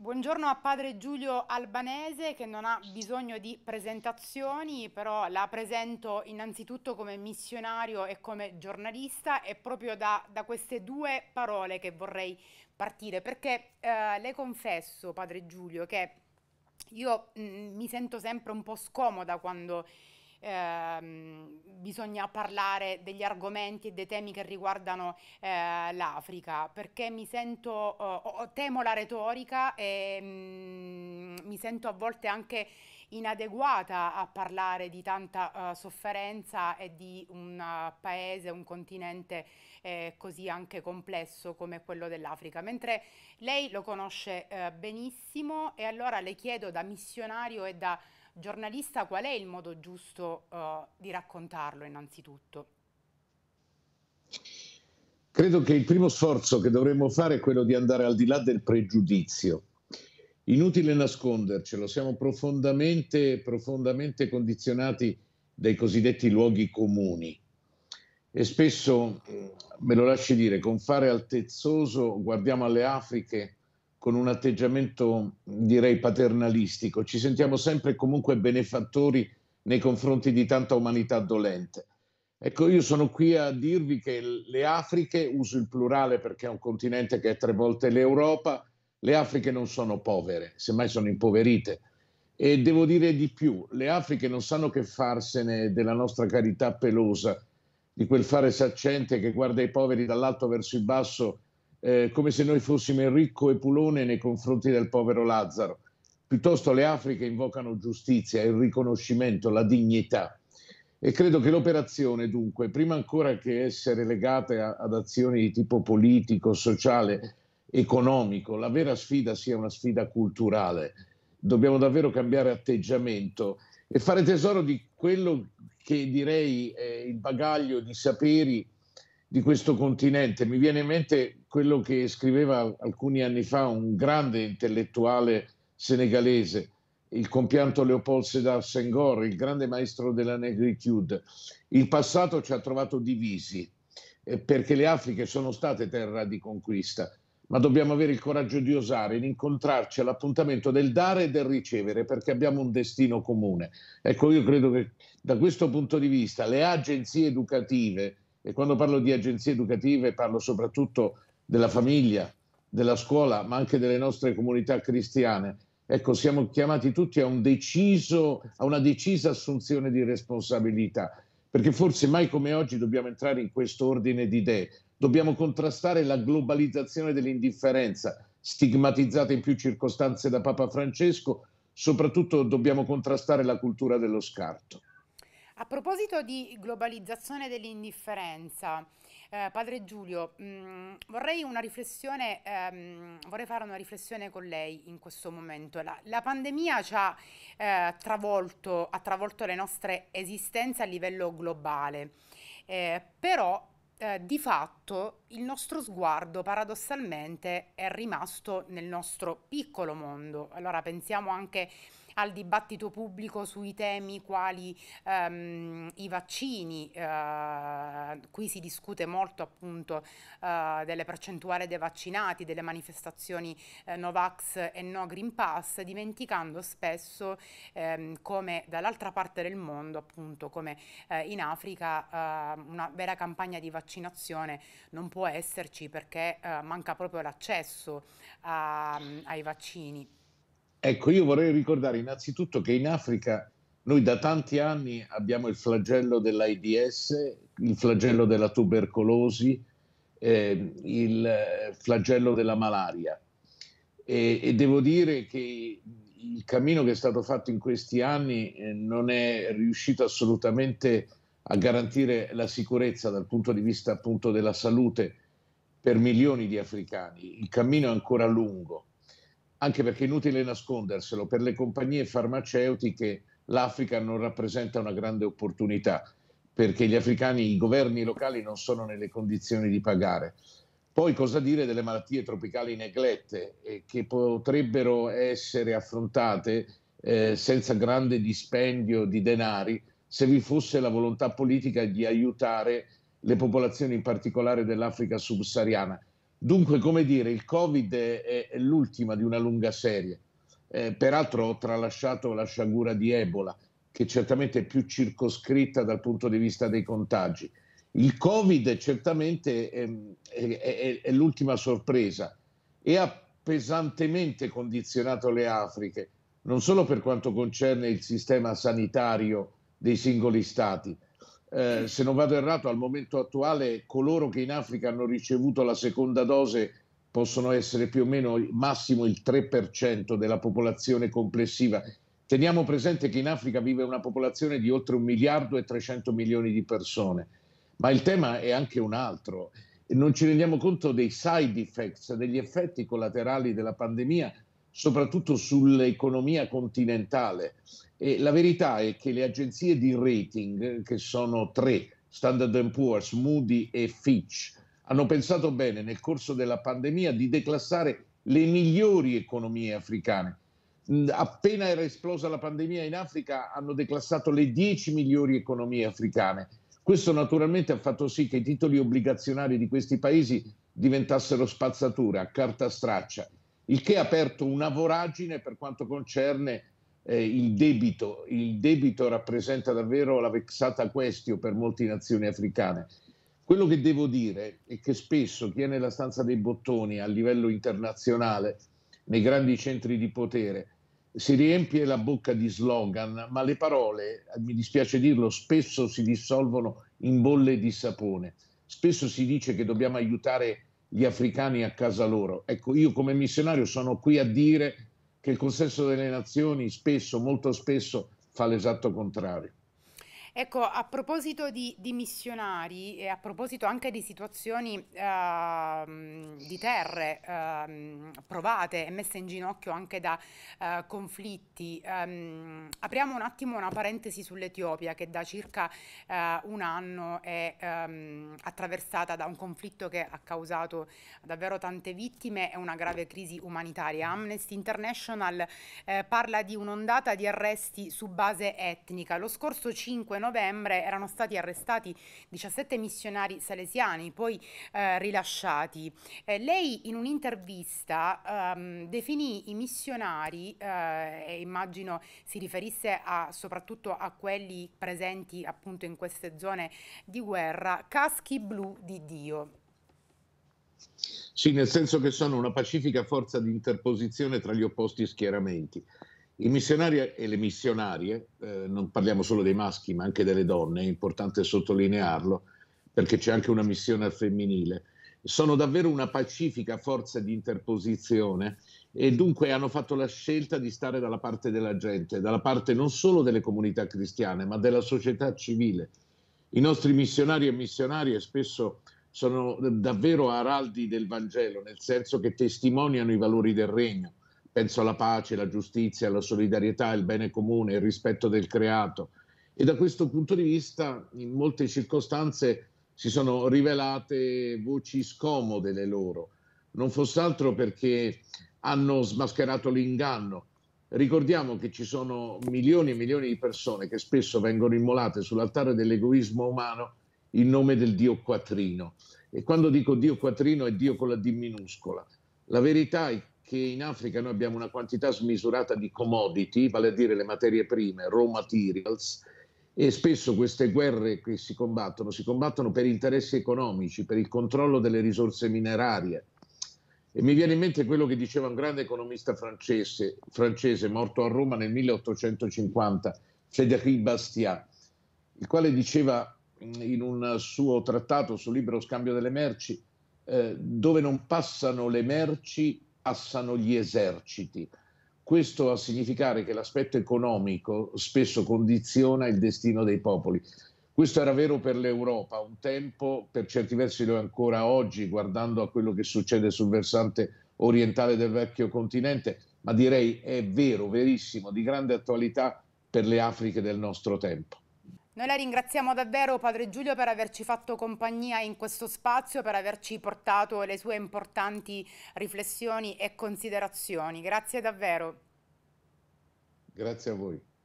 Buongiorno a padre Giulio Albanese che non ha bisogno di presentazioni, però la presento innanzitutto come missionario e come giornalista e proprio da, da queste due parole che vorrei partire perché eh, le confesso padre Giulio che io mh, mm, mi sento sempre un po' scomoda quando ehm, bisogna parlare degli argomenti e dei temi che riguardano eh, l'Africa, perché mi sento, eh, temo la retorica e mh, mm, mi sento a volte anche inadeguata a parlare di tanta uh, sofferenza e di un uh, paese, un continente eh, così anche complesso come quello dell'Africa. Mentre lei lo conosce eh, benissimo e allora le chiedo da missionario e da giornalista qual è il modo giusto uh, di raccontarlo innanzitutto? Credo che il primo sforzo che dovremmo fare è quello di andare al di là del pregiudizio. Inutile nascondercelo, siamo profondamente, profondamente condizionati dai cosiddetti luoghi comuni e spesso, mm, me lo lasci dire, con fare altezzoso guardiamo alle Afriche con un atteggiamento direi paternalistico, ci sentiamo sempre comunque benefattori nei confronti di tanta umanità dolente. Ecco, io sono qui a dirvi che le Afriche, uso il plurale perché è un continente che è tre volte l'Europa, le Afriche non sono povere, semmai sono impoverite. E devo dire di più, le Afriche non sanno che farsene della nostra carità pelosa, di quel fare saccente che guarda i poveri dall'alto verso il basso eh, come se noi fossimo Enrico e Pulone nei confronti del povero Lazzaro. Piuttosto le Afriche invocano giustizia, il riconoscimento, la dignità. E credo che l'operazione, dunque, prima ancora che essere legata a, ad azioni di tipo politico, sociale, economico, la vera sfida sia una sfida culturale. Dobbiamo davvero cambiare atteggiamento e fare tesoro di quello che direi è il bagaglio di saperi di questo continente. Mi viene in mente quello che scriveva alcuni anni fa un grande intellettuale senegalese, il compianto Leopold Sedar Senghor, il grande maestro della negritude. Il passato ci ha trovato divisi eh, perché le Afriche sono state terra di conquista, ma dobbiamo avere il coraggio di osare, di incontrarci all'appuntamento del dare e del ricevere perché abbiamo un destino comune. Ecco, io credo che da questo punto di vista le agenzie educative e quando parlo di agenzie educative parlo soprattutto della famiglia, della scuola, ma anche delle nostre comunità cristiane. Ecco, siamo chiamati tutti a, un deciso, a una decisa assunzione di responsabilità, perché forse mai come oggi dobbiamo entrare in questo ordine di idee. Dobbiamo contrastare la globalizzazione dell'indifferenza, stigmatizzata in più circostanze da Papa Francesco, soprattutto dobbiamo contrastare la cultura dello scarto. A proposito di globalizzazione dell'indifferenza, eh, padre Giulio, mh, mm, vorrei, ehm, vorrei, fare una riflessione con lei in questo momento. La, la pandemia ci ha, eh, travolto, ha, travolto, le nostre esistenze a livello globale, eh, però eh, di fatto il nostro sguardo paradossalmente è rimasto nel nostro piccolo mondo. Allora pensiamo anche al dibattito pubblico sui temi quali ehm, i vaccini. Eh, qui si discute molto appunto eh, delle percentuali dei vaccinati, delle manifestazioni eh, Novax e No Green Pass, dimenticando spesso ehm, come dall'altra parte del mondo, appunto come eh, in Africa, eh, una vera campagna di vaccinazione non può esserci perché eh, manca proprio l'accesso ai vaccini. Ecco, io vorrei ricordare innanzitutto che in Africa noi da tanti anni abbiamo il flagello dell'AIDS, il flagello della tubercolosi, eh, il flagello della malaria. E, e, devo dire che il cammino che è stato fatto in questi anni eh, non è riuscito assolutamente a garantire la sicurezza dal punto di vista appunto della salute per milioni di africani. Il cammino è ancora lungo anche perché è inutile nasconderselo, per le compagnie farmaceutiche l'Africa non rappresenta una grande opportunità, perché gli africani, i governi locali non sono nelle condizioni di pagare. Poi cosa dire delle malattie tropicali neglette eh, che potrebbero essere affrontate eh, senza grande dispendio di denari se vi fosse la volontà politica di aiutare le popolazioni in particolare dell'Africa subsahariana. Dunque, come dire, il Covid è, è l'ultima di una lunga serie. Eh, peraltro ho tralasciato la sciagura di Ebola, che certamente è più circoscritta dal punto di vista dei contagi. Il Covid certamente ehm, è, è, è l'ultima sorpresa e ha pesantemente condizionato le Afriche, non solo per quanto concerne il sistema sanitario dei singoli stati, eh, se non vado errato, al momento attuale coloro che in Africa hanno ricevuto la seconda dose possono essere più o meno massimo il 3% della popolazione complessiva. Teniamo presente che in Africa vive una popolazione di oltre 1 miliardo e 300 milioni di persone, ma il tema è anche un altro. Non ci rendiamo conto dei side effects, degli effetti collaterali della pandemia, soprattutto sull'economia continentale. E la verità è che le agenzie di rating, che sono tre, Standard Poor's, Moody e Fitch, hanno pensato bene nel corso della pandemia di declassare le migliori economie africane. Mm, appena era esplosa la pandemia in Africa hanno declassato le 10 migliori economie africane. Questo naturalmente ha fatto sì che i titoli obbligazionari di questi paesi diventassero spazzatura, carta straccia, il che ha aperto una voragine per quanto concerne eh, il debito. Il debito rappresenta davvero la vexata questio per molte nazioni africane. Quello che devo dire è che spesso chi è nella stanza dei bottoni a livello internazionale, nei grandi centri di potere, si riempie la bocca di slogan, ma le parole, mi dispiace dirlo, spesso si dissolvono in bolle di sapone. Spesso si dice che dobbiamo aiutare gli africani a casa loro. Ecco, io come missionario sono qui a dire che il consenso delle nazioni spesso, molto spesso, fa l'esatto contrario. Ecco, a proposito di, di, missionari e a proposito anche di situazioni uh, di terre uh, provate e messe in ginocchio anche da uh, conflitti, um, apriamo un attimo una parentesi sull'Etiopia che da circa eh, un anno è um, attraversata da un conflitto che ha causato davvero tante vittime e una grave crisi umanitaria. Amnesty International eh, parla di un'ondata di arresti su base etnica. Lo scorso 5 2 novembre erano stati arrestati 17 missionari salesiani, poi eh, rilasciati. Eh, lei in un'intervista ehm, definì i missionari, eh, e immagino si riferisse a, soprattutto a quelli presenti appunto in queste zone di guerra, caschi blu di Dio. Sì, nel senso che sono una pacifica forza di interposizione tra gli opposti schieramenti i missionari e le missionarie, eh, non parliamo solo dei maschi ma anche delle donne, è importante sottolinearlo perché c'è anche una missione al femminile, sono davvero una pacifica forza di interposizione e dunque hanno fatto la scelta di stare dalla parte della gente, dalla parte non solo delle comunità cristiane ma della società civile. I nostri missionari e missionarie spesso sono davvero araldi del Vangelo, nel senso che testimoniano i valori del regno Penso alla pace, alla giustizia, alla solidarietà, al bene comune, il rispetto del creato. E da questo punto di vista, in molte circostanze si sono rivelate voci scomode le loro, non fosse altro perché hanno smascherato l'inganno. Ricordiamo che ci sono milioni e milioni di persone che spesso vengono immolate sull'altare dell'egoismo umano in nome del Dio quattrino. E quando dico Dio quattrino è Dio con la D minuscola. La verità è che in Africa noi abbiamo una quantità smisurata di commodity, vale a dire le materie prime, raw materials, e spesso queste guerre che si combattono si combattono per interessi economici, per il controllo delle risorse minerarie. E mi viene in mente quello che diceva un grande economista francese, francese morto a Roma nel 1850, Frédéric Bastiat, il quale diceva in un suo trattato sul libero scambio delle merci, eh, dove non passano le merci passano gli eserciti. Questo a significare che l'aspetto economico spesso condiziona il destino dei popoli. Questo era vero per l'Europa un tempo, per certi versi lo è ancora oggi, guardando a quello che succede sul versante orientale del vecchio continente, ma direi è vero, verissimo, di grande attualità per le Afriche del nostro tempo. Noi la ringraziamo davvero Padre Giulio per averci fatto compagnia in questo spazio, per averci portato le sue importanti riflessioni e considerazioni. Grazie davvero. Grazie a voi.